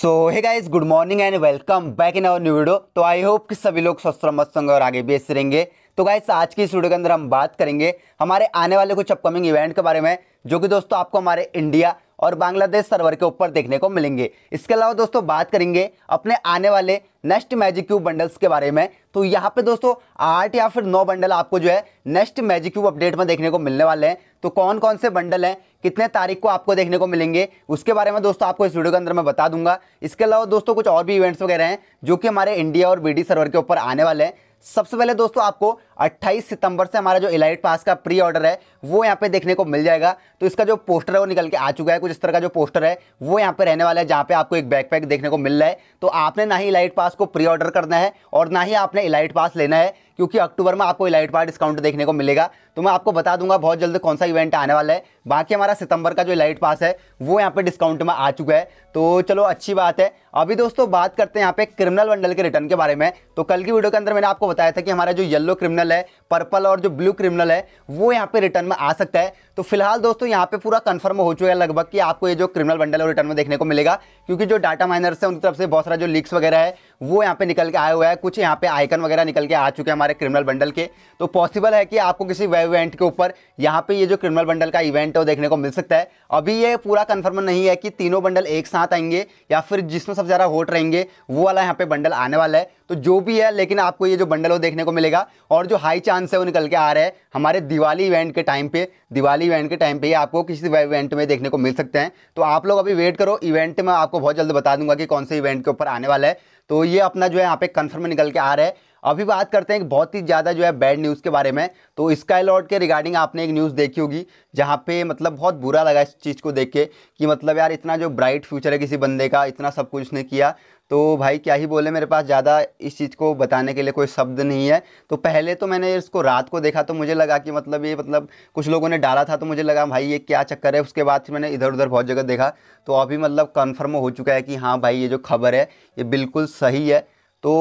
so hi guys good morning and welcome back in our new video तो I hope कि सभी लोग स्वस्थ मस्त होंगे और आगे बेच रहेंगे तो गाइस आज की इस वीडियो के अंदर हम बात करेंगे हमारे आने वाले कुछ अपकमिंग इवेंट के बारे में जो कि दोस्तों आपको हमारे इंडिया और बांग्लादेश सर्वर के ऊपर देखने को मिलेंगे इसके अलावा दोस्तों बात करेंगे अपने आने वाले नेक्स्ट मैजिक क्यूब बंडल्स के बारे में तो यहाँ पे दोस्तों आठ या फिर नौ बंडल आपको जो है नेक्स्ट मैजिक क्यूब अपडेट में देखने को मिलने वाले हैं तो कौन कौन से बंडल हैं कितने तारीख को आपको देखने को मिलेंगे उसके बारे में दोस्तों आपको इस वीडियो के अंदर मैं बता दूंगा इसके अलावा दोस्तों कुछ और भी इवेंट्स वगैरह हैं जो कि हमारे इंडिया और बी सर्वर के ऊपर आने वाले हैं सबसे पहले दोस्तों आपको 28 सितंबर से हमारा जो इलाइट पास का प्री ऑर्डर है वो यहाँ पे देखने को मिल जाएगा तो इसका जो पोस्टर है वो निकल के आ चुका है कुछ इस तरह का जो पोस्टर है वो यहाँ पे रहने वाला है जहाँ पे आपको एक बैकपैक देखने को मिल रहा है तो आपने ना ही इलाइट पास को प्री ऑर्डर करना है और ना ही आपने इलाइट पास लेना है क्योंकि अक्टूबर में आपको इलाइट पास डिस्काउंट देखने को मिलेगा तो मैं आपको बता दूंगा बहुत जल्द कौन सा इवेंट आने वाला है बाकी हमारा सितंबर का जो इलाइट पास है वो यहाँ पर डिस्काउंट में आ चुका है तो चलो अच्छी बात है अभी दोस्तों बात करते हैं यहाँ पे क्रिमिनल बंडल के रिटर्न के बारे में तो कल की वीडियो के अंदर मैंने आपको बताया था कि हमारा जो येलो क्रिमिनल क्रिमिनल है पर्पल और जो ब्लू क्रिमिनल है वो यहाँ पे रिटर्न में आ सकता है तो फिलहाल दोस्तों यहाँ पे पूरा कंफर्म हो चुका है लगभग कि आपको ये जो क्रिमिनल बंडल है रिटर्न में देखने को मिलेगा क्योंकि जो डाटा माइनर्स है उनकी तरफ से बहुत सारा जो लीक्स वगैरह है वो यहाँ पे निकल के आया हुआ है कुछ यहाँ पे आइकन वगैरह निकल के आ चुके हैं हमारे क्रिमिनल बंडल के तो पॉसिबल है कि आपको किसी वे इवेंट के ऊपर यहाँ पे ये जो क्रिमिनल बंडल का इवेंट है वो देखने को मिल सकता है अभी ये पूरा कन्फर्म नहीं है कि तीनों बंडल एक साथ आएंगे या फिर जिसमें सबसे ज़्यादा होट रहेंगे वो वाला यहाँ पे बंडल आने वाला है तो जो भी है लेकिन आपको ये जो बंडल हो देखने को मिलेगा और जो हाई चांस है वो निकल के आ रहे हैं हमारे दिवाली इवेंट के टाइम पे दिवाली इवेंट के टाइम पे ये आपको किसी इवेंट में देखने को मिल सकते हैं तो आप लोग अभी वेट करो इवेंट में आपको बहुत जल्द बता दूंगा कि कौन से इवेंट के ऊपर आने वाला है तो ये अपना जो है यहाँ पे कन्फर्म निकल के आ रहा है अभी बात करते हैं बहुत ही ज़्यादा जो है बैड न्यूज़ के बारे में तो स्काई लॉर्ड के रिगार्डिंग आपने एक न्यूज़ देखी होगी जहाँ पे मतलब बहुत बुरा लगा इस चीज़ को देख के कि मतलब यार इतना जो ब्राइट फ्यूचर है किसी बंदे का इतना सब कुछ उसने किया तो भाई क्या ही बोले मेरे पास ज़्यादा इस चीज़ को बताने के लिए कोई शब्द नहीं है तो पहले तो मैंने इसको रात को देखा तो मुझे लगा कि मतलब ये मतलब कुछ लोगों ने डाला था तो मुझे लगा भाई ये क्या चक्कर है उसके बाद फिर मैंने इधर उधर बहुत जगह देखा तो अभी मतलब कन्फर्म हो चुका है कि हाँ भाई ये जो खबर है ये बिल्कुल सही है तो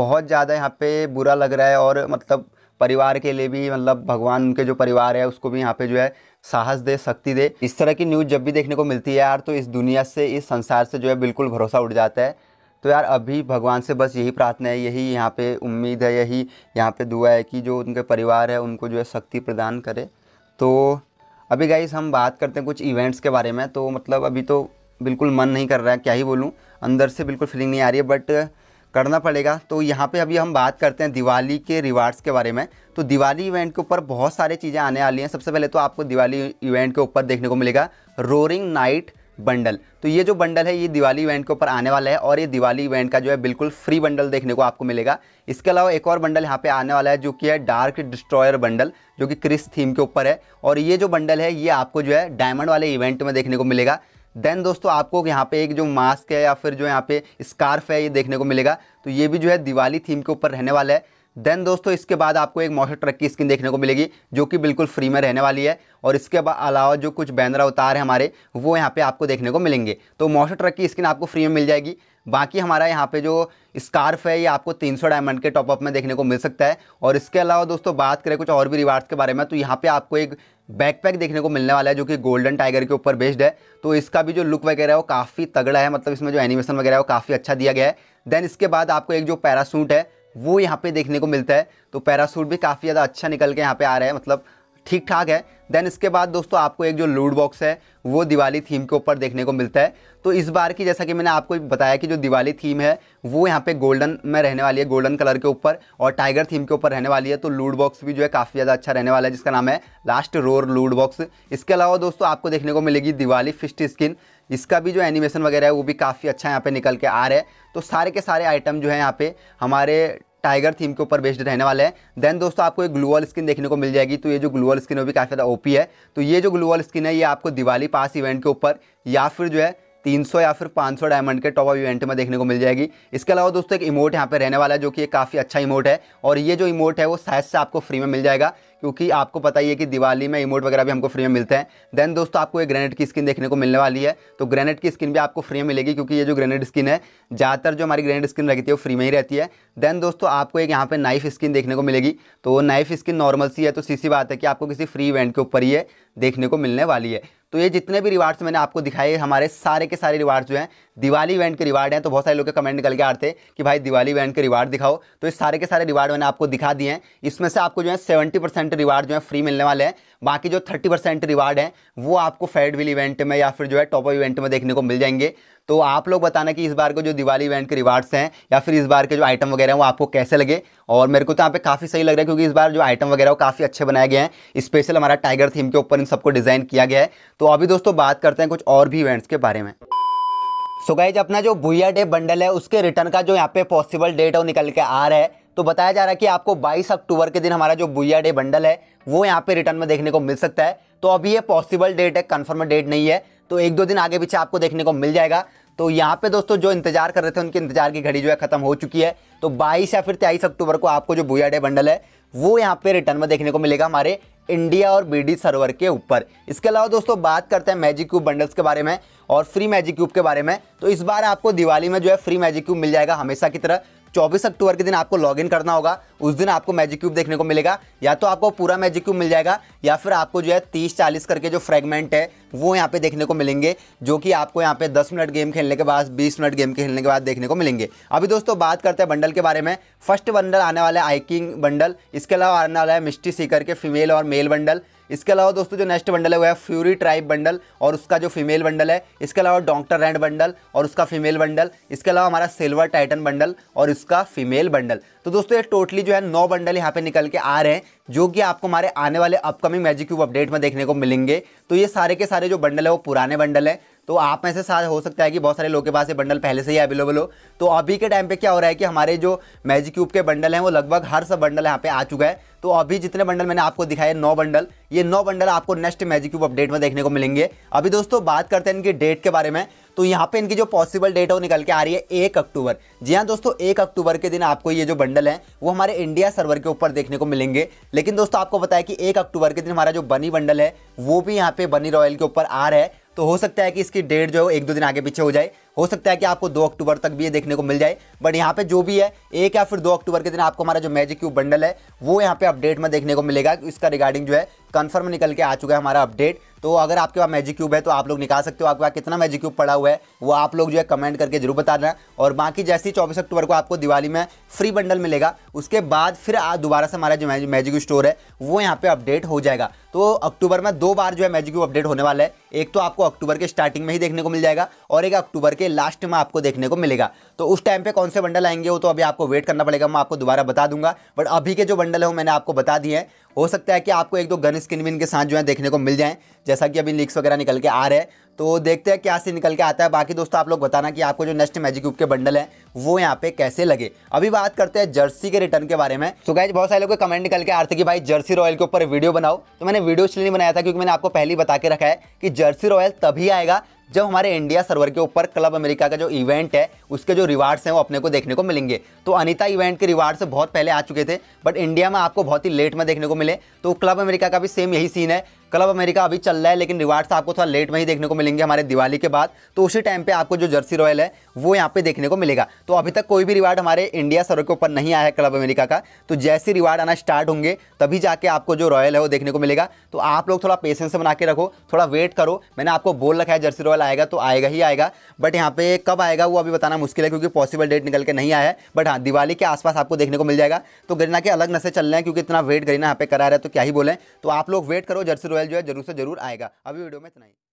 बहुत ज़्यादा यहाँ पे बुरा लग रहा है और मतलब परिवार के लिए भी मतलब भगवान उनके जो परिवार है उसको भी यहाँ पे जो है साहस दे शक्ति दे इस तरह की न्यूज़ जब भी देखने को मिलती है यार तो इस दुनिया से इस संसार से जो है बिल्कुल भरोसा उठ जाता है तो यार अभी भगवान से बस यही प्रार्थना है यही यहाँ पे उम्मीद है यही यहाँ पे दुआ है कि जो उनके परिवार है उनको जो है शक्ति प्रदान करे तो अभी गाइस हम बात करते हैं कुछ इवेंट्स के बारे में तो मतलब अभी तो बिल्कुल मन नहीं कर रहा है क्या ही बोलूँ अंदर से बिल्कुल फीलिंग नहीं आ रही है बट करना पड़ेगा तो यहाँ पे अभी हम बात करते हैं दिवाली के रिवार्ड्स के बारे में तो दिवाली इवेंट के ऊपर बहुत सारी चीज़ें आने वाली हैं सबसे पहले तो आपको दिवाली इवेंट के ऊपर देखने को मिलेगा रोरिंग नाइट बंडल तो ये जो बंडल है ये दिवाली इवेंट के ऊपर आने वाला है और ये दिवाली इवेंट का जो है बिल्कुल फ्री बंडल देखने को आपको मिलेगा इसके अलावा एक और बंडल यहाँ पे आने वाला है जो कि है डार्क डिस्ट्रॉयर बंडल जो कि क्रिस थीम के ऊपर है और ये जो बंडल है ये आपको जो है डायमंड वाले इवेंट में देखने को मिलेगा देन दोस्तों आपको यहाँ पे एक जो मास्क है या फिर जो यहाँ पे स्कार्फ है ये देखने को मिलेगा तो ये भी जो है दिवाली थीम के ऊपर रहने वाला है देन दोस्तों इसके बाद आपको एक मॉडल ट्रक की स्किन देखने को मिलेगी जो कि बिल्कुल फ्री में रहने वाली है और इसके अलावा जो कुछ बैनर अवतार है हमारे वो यहाँ पे आपको देखने को मिलेंगे तो मॉडल ट्रक की स्किन आपको फ्री में मिल जाएगी बाकी हमारा यहाँ पे जो स्कार्फ है ये आपको 300 डायमंड के टॉपअप में देखने को मिल सकता है और इसके अलावा दोस्तों बात करें कुछ और भी रिवार्ड्स के बारे में तो यहाँ पे आपको एक बैकपैक देखने को मिलने वाला है जो कि गोल्डन टाइगर के ऊपर बेस्ड है तो इसका भी जो लुक वगैरह है वो काफ़ी तगड़ा है मतलब इसमें जो एनिमेशन वगैरह है वो काफ़ी अच्छा दिया गया है देन इसके बाद आपको एक जो पैरासूट है वो यहाँ पे देखने को मिलता है तो पैरासूट भी काफ़ी ज़्यादा अच्छा निकल के यहाँ पे आ रहा है मतलब ठीक ठाक है देन इसके बाद दोस्तों आपको एक जो लूड बॉक्स है वो दिवाली थीम के ऊपर देखने को मिलता है तो इस बार की जैसा कि मैंने आपको बताया कि जो दिवाली थीम है वो यहाँ पे गोल्डन में रहने वाली है गोल्डन कलर के ऊपर और टाइगर थीम के ऊपर रहने वाली है तो लूड बॉक्स भी जो है काफ़ी ज़्यादा अच्छा रहने वाला है जिसका नाम है लास्ट रोर लूड बॉक्स इसके अलावा दोस्तों आपको देखने को मिलेगी दिवाली फिस्ट स्किन इसका भी जो एनिमेशन वगैरह है वो भी काफ़ी अच्छा यहाँ पे निकल के आ रहा है तो सारे के सारे आइटम जो है यहाँ पे हमारे टाइगर थीम के ऊपर बेस्ड रहने वाले हैं देन दोस्तों आपको एक ग्लूअल स्किन देखने को मिल जाएगी तो ये जो ग्लूअल स्किन वो भी काफ़ी ज़्यादा ओपी है तो ये जो ग्लूअल स्किन है ये आपको दिवाली पास इवेंट के ऊपर या फिर जो है 300 या फिर 500 डायमंड के टॉप ऑफ इवेंट में देखने को मिल जाएगी इसके अलावा दोस्तों एक इमोट यहाँ पे रहने वाला है जो कि काफ़ी अच्छा इमोट है और ये जो इमोट है वो शायद से आपको फ्री में मिल जाएगा क्योंकि आपको पता ही है कि दिवाली में इमोट वगैरह भी हमको फ्री में मिलते हैं देन दोस्तों आपको एक ग्रेनेड की स्किन देखने को मिलने वाली है तो ग्रेनेड की स्किन भी आपको फ्री में मिलेगी क्योंकि ये जो ग्रेनेड स्किन है ज़्यादातर जो हमारी ग्रेनेड स्किन रहती है वो फ्री में ही रहती है देन दोस्तों आपको एक यहाँ पर नाइफ स्किन देखने को मिलेगी तो नाइफ स्किन नॉर्मल सी है तो सीसी बात है कि आपको किसी फ्री इवेंट के ऊपर ये देखने को मिलने वाली है तो ये जितने भी रिवार्ड्स मैंने आपको दिखाए हमारे सारे के सारे रिवार्ड जो हैं दिवाली इवेंट के रिवार्ड हैं तो बहुत सारे लोग कमेंट निकल के आ रहे थे कि भाई दिवाली इवेंट के रिवार्ड दिखाओ तो ये सारे के सारे रिवार्ड मैंने आपको दिखा दिए हैं इसमें से आपको जो है सेवेंटी रिवार्ड जो है फ्री मिलने वाले हैं बाकी जो थर्टी परसेंट रिवार्ड है वो आपको फेडविल इवेंट में या फिर जो है टॉपअप इवेंट में देखने को मिल जाएंगे तो आप लोग बताना कि इस बार को जो दिवाली इवेंट के रिवार्ड्स हैं या फिर इस बार के जो आइटम वगैरह हैं वो आपको कैसे लगे और मेरे को तो यहाँ पे काफ़ी सही लग रहा है क्योंकि इस बार जो आइटम वगैरह वो काफ़ी अच्छे बनाए गए हैं स्पेशल हमारा टाइगर थीम के ऊपर इन सबको डिज़ाइन किया गया है तो अभी दोस्तों बात करते हैं कुछ और भी इवेंट्स के बारे में सो so गाइज अपना जो भूया डे बंडल है उसके रिटर्न का जो यहाँ पे पॉसिबल डेट है वो निकल के आ रहा है तो बताया जा रहा है कि आपको 22 अक्टूबर के दिन हमारा जो बुया डे बंडल है वो यहाँ पे रिटर्न में देखने को मिल सकता है तो अभी ये पॉसिबल डेट है कन्फर्म डेट नहीं है तो एक दो दिन आगे पीछे आपको देखने को मिल जाएगा तो यहाँ पे दोस्तों जो इंतजार कर रहे थे उनके इंतजार की घड़ी जो है खत्म हो चुकी है तो 22 या फिर तेईस अक्टूबर को आपको जो भूया डे बंडल है वो यहाँ पे रिटर्न में देखने को मिलेगा हमारे इंडिया और बीडी सर्वर के ऊपर इसके अलावा दोस्तों बात करते हैं मैजिक क्यूब बंडल्स के बारे में और फ्री मैजिक क्यूब के बारे में तो इस बार आपको दिवाली में जो है फ्री मैजिक क्यूब मिल जाएगा हमेशा की तरह चौबीस अक्टूबर के दिन आपको लॉग करना होगा उस दिन आपको मैजिक क्यूब देखने को मिलेगा या तो आपको पूरा मैजिक क्यूब मिल जाएगा या फिर आपको जो है तीस चालीस करके जो फ्रेगमेंट है वो यहाँ पे देखने को मिलेंगे जो कि आपको यहाँ पे 10 मिनट गेम खेलने के बाद 20 मिनट गेम खेलने के बाद देखने को मिलेंगे अभी दोस्तों बात करते हैं बंडल के बारे में फर्स्ट बंडल आने वाला है आइकिंग बंडल इसके अलावा आने वाला है मिस्टी सीकर के फीमेल और मेल बंडल इसके अलावा दोस्तों जो नेक्स्ट बंडल है वो है फ्यूरी ट्राइब बंडल और उसका जो फीमेल बंडल है इसके अलावा डॉक्टर रैंड बंडल और उसका फीमेल बंडल इसके अलावा हमारा सिल्वर टाइटन बंडल और उसका फीमेल बंडल तो दोस्तों ये टोटली जो है नौ बंडल यहाँ पे निकल के आ रहे हैं जो कि आपको हमारे आने वाले अपकमिंग मैजिक क्यूब अपडेट में देखने को मिलेंगे तो ये सारे के सारे जो बंडल है वो पुराने बंडल हैं तो आप में से साथ हो सकता है कि बहुत सारे लोगों के पास ये बंडल पहले से ही अवेलेबल हो तो अभी के टाइम पे क्या हो रहा है कि हमारे जो मैजिक क्यूब के बंडल हैं वो लगभग हर सब बंडल यहाँ पे आ चुका है तो अभी जितने बंडल मैंने आपको दिखाए नौ बंडल ये नौ बंडल आपको नेक्स्ट मैजिक क्यूब अपडेट में देखने को मिलेंगे अभी दोस्तों बात करते हैं इनकी डेट के बारे में तो यहाँ पे इनकी जो पॉसिबल डेट है वो निकल के आ रही है एक अक्टूबर जी हाँ दोस्तों एक अक्टूबर के दिन आपको ये जो बंडल है वो हमारे इंडिया सर्वर के ऊपर देखने को मिलेंगे लेकिन दोस्तों आपको बताया कि एक अक्टूबर के दिन हमारा जो बनी बंडल है वो भी यहाँ पे बनी रॉयल के ऊपर आ रहा है तो हो सकता है कि इसकी डेट जो है एक दो दिन आगे पीछे हो जाए हो सकता है कि आपको दो अक्टूबर तक भी ये देखने को मिल जाए बट यहाँ पे जो भी है एक या फिर दो अक्टूबर के दिन आपको हमारा जो मैजिक क्यूब बंडल है वो यहाँ पे अपडेट में देखने को मिलेगा इसका रिगार्डिंग जो है कन्फर्म निकल के आ चुका है हमारा अपडेट तो अगर आपके पास मैजिक क्यूब है तो आप लोग निकाल सकते हो आपके पास कितना मैजिक क्यूब पड़ा हुआ है वो आप लोग जो है कमेंट करके जरूर बता देना और बाकी जैसे ही चौबीस अक्टूबर को आपको दिवाली में फ्री बंडल मिलेगा उसके बाद फिर आज दोबारा से हमारा जो मैजिक स्टोर है वो यहाँ पे अपडेट हो जाएगा तो अक्टूबर में दो बार जो है मैजिक क्यूब अपडेट होने वाला है एक तो आपको अक्टूबर के स्टार्टिंग में ही देखने को मिल जाएगा और एक अक्टूबर के लास्ट में आपको देखने को मिलेगा तो उस टाइम पर कौन से बंडल आएंगे वो तो अभी आपको वेट करना पड़ेगा मैं आपको दोबारा बता दूंगा बट अभी के जो बंडल है वो मैंने आपको बता दिए हैं हो सकता है कि आपको एक दो गन स्किन भी इनके साथ जो है देखने को मिल जाए जैसा कि अभी लीक्स वगैरह निकल के आ रहे हैं तो देखते हैं क्या से निकल के आता है बाकी दोस्तों आप लोग बताना कि आपको जो नेक्स्ट मैजिक क्यूब के बंडल है वो यहाँ पे कैसे लगे अभी बात करते हैं जर्सी के रिटर्न के बारे में तो गाइज बहुत सारे लोग कमेंट निकल के आ रहे थे कि भाई जर्सी रॉयल के ऊपर वीडियो बनाओ तो मैंने वीडियो इसलिए नहीं बनाया था क्योंकि मैंने आपको पहले ही बता के रखा है कि जर्सी रॉयल तभी आएगा जब हमारे इंडिया सर्वर के ऊपर क्लब अमेरिका का जो इवेंट है उसके जो रिवार्ड्स हैं वो अपने को देखने को मिलेंगे तो अनिता इवेंट के रिवार्ड्स बहुत पहले आ चुके थे बट इंडिया में आपको बहुत ही लेट में देखने को मिले तो क्लब अमेरिका का भी सेम यही सीन है क्लब अमेरिका अभी चल रहा है लेकिन रिवार्ड्स आपको थोड़ा लेट में ही देखने को मिलेंगे हमारे दिवाली के बाद तो उसी टाइम पे आपको जो जर्सी रॉयल है वो यहाँ पे देखने को मिलेगा तो अभी तक कोई भी रिवार्ड हमारे इंडिया सर्वर के ऊपर नहीं आया है क्लब अमेरिका का तो जैसे रिवार्ड आना स्टार्ट होंगे तभी जाके आपको जो रॉयल है वो देखने को मिलेगा तो आप लोग थोड़ा पेशेंस बना के रखो थोड़ा वेट करो मैंने आपको बोल रखा है जर्सी रॉयल आएगा तो आएगा ही आएगा बट यहाँ पे कब आएगा वो अभी बताना मुश्किल है क्योंकि पॉसिबल डेट निकल के नहीं आया है बट हाँ दिवाली के आसपास आपको देखने को मिल जाएगा तो गरीना के अलग नशे चल रहे हैं क्योंकि इतना वेट गरीना यहाँ पे करा रहा है तो क्या ही बोले तो आप लोग वेट करो जर्सी रॉयल रिजल्ट जो है जरूर से जरूर आएगा अभी वीडियो में इतना ही